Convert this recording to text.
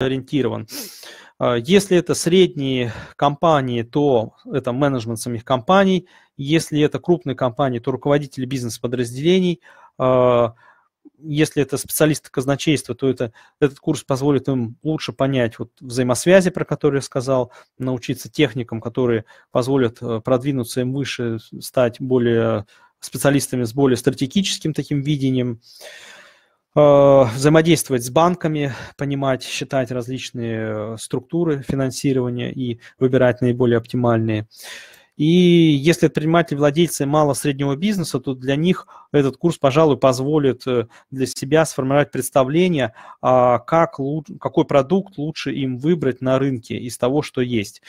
ориентирован. А, если это средние компании, то это менеджмент самих компаний. Если это крупные компании, то руководители бизнес-подразделений. А, если это специалисты казначейства, то это, этот курс позволит им лучше понять вот взаимосвязи, про которые я сказал, научиться техникам, которые позволят э, продвинуться им выше, стать более специалистами с более стратегическим таким видением. Uh, Э, взаимодействовать с банками, понимать, считать различные э, структуры финансирования и выбирать наиболее оптимальные. И если предприниматели владельцы мало среднего бизнеса, то для них этот курс, пожалуй, позволит э, для себя сформировать представление, а, как, какой продукт лучше им выбрать на рынке из того, что есть.